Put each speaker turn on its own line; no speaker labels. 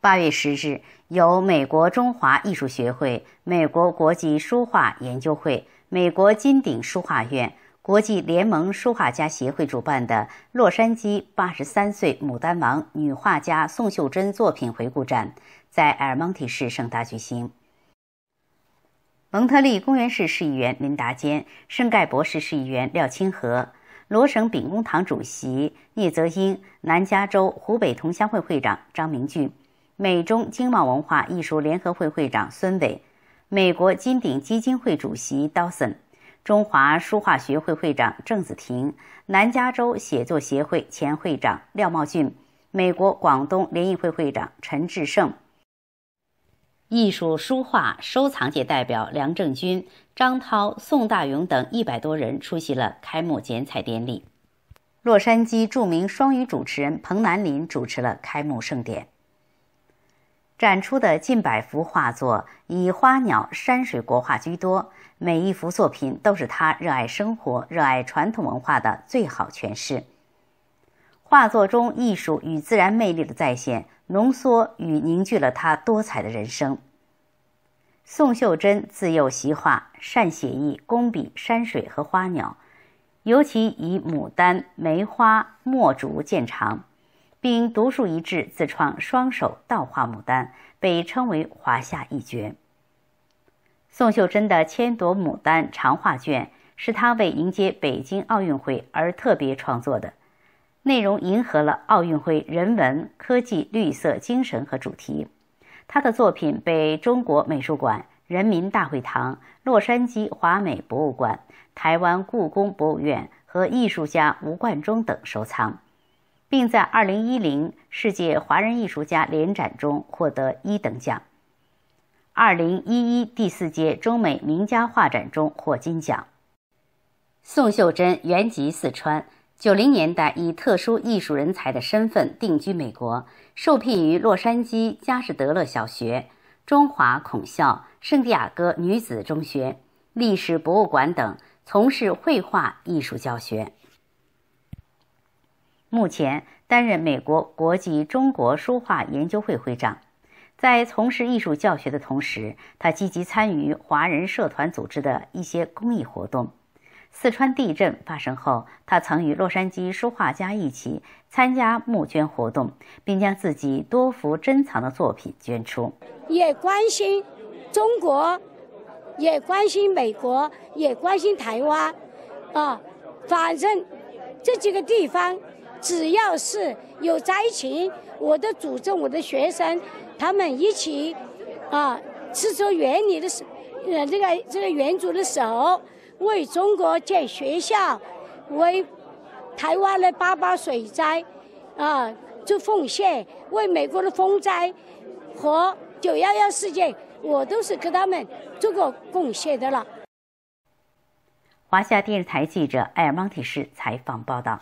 八月十日，由美国中华艺术学会、美国国际书画研究会、美国金鼎书画院、国际联盟书画家协会主办的洛杉矶八十三岁牡丹王女画家宋秀珍作品回顾展，在埃尔蒙蒂市盛大举行。蒙特利公园市市议员林达坚、圣盖博士市议员廖清和、罗省秉公堂主席聂泽英、南加州湖北同乡会会长张明俊。美中经贸文化艺术联合会会长孙伟、美国金鼎基金会主席 Dawson、中华书画学会会长郑子亭、南加州写作协会前会长廖茂俊、美国广东联谊会会长陈志胜、艺术书画收藏界代表梁正军、张涛、宋大勇等一百多人出席了开幕剪彩典礼。洛杉矶著名双语主持人彭南林主持了开幕盛典。展出的近百幅画作以花鸟、山水国画居多，每一幅作品都是他热爱生活、热爱传统文化的最好诠释。画作中艺术与自然魅力的再现，浓缩与凝聚了他多彩的人生。宋秀珍自幼习画，善写意、工笔山水和花鸟，尤其以牡丹、梅花、墨竹见长。并独树一帜，自创双手倒画牡丹，被称为华夏一绝。宋秀珍的《千朵牡丹长画卷》是她为迎接北京奥运会而特别创作的，内容迎合了奥运会人文、科技、绿色精神和主题。他的作品被中国美术馆、人民大会堂、洛杉矶华美博物馆、台湾故宫博物院和艺术家吴冠中等收藏。并在二零一零世界华人艺术家联展中获得一等奖，二零一一第四届中美名家画展中获金奖。宋秀珍原籍四川，九零年代以特殊艺术人才的身份定居美国，受聘于洛杉矶佳士得勒小学、中华孔校、圣地亚哥女子中学、历史博物馆等，从事绘画艺术教学。目前担任美国国际中国书画研究会会长，在从事艺术教学的同时，他积极参与华人社团组织的一些公益活动。四川地震发生后，他曾与洛杉矶书画家一起参加募捐活动，并将自己多幅珍藏的作品捐出。
也关心中国，也关心美国，也关心台湾，啊，反正这几个地方。只要是有灾情，我都组织我的学生，他们一起，啊，伸出援里的手，呃，这个这个援助的手，为中国建学校，为台湾的八八水灾，啊，做奉献，为美国的风灾和九幺幺事件，我都是给他们做过贡献的了。
华夏电视台记者艾尔蒙提斯采访报道。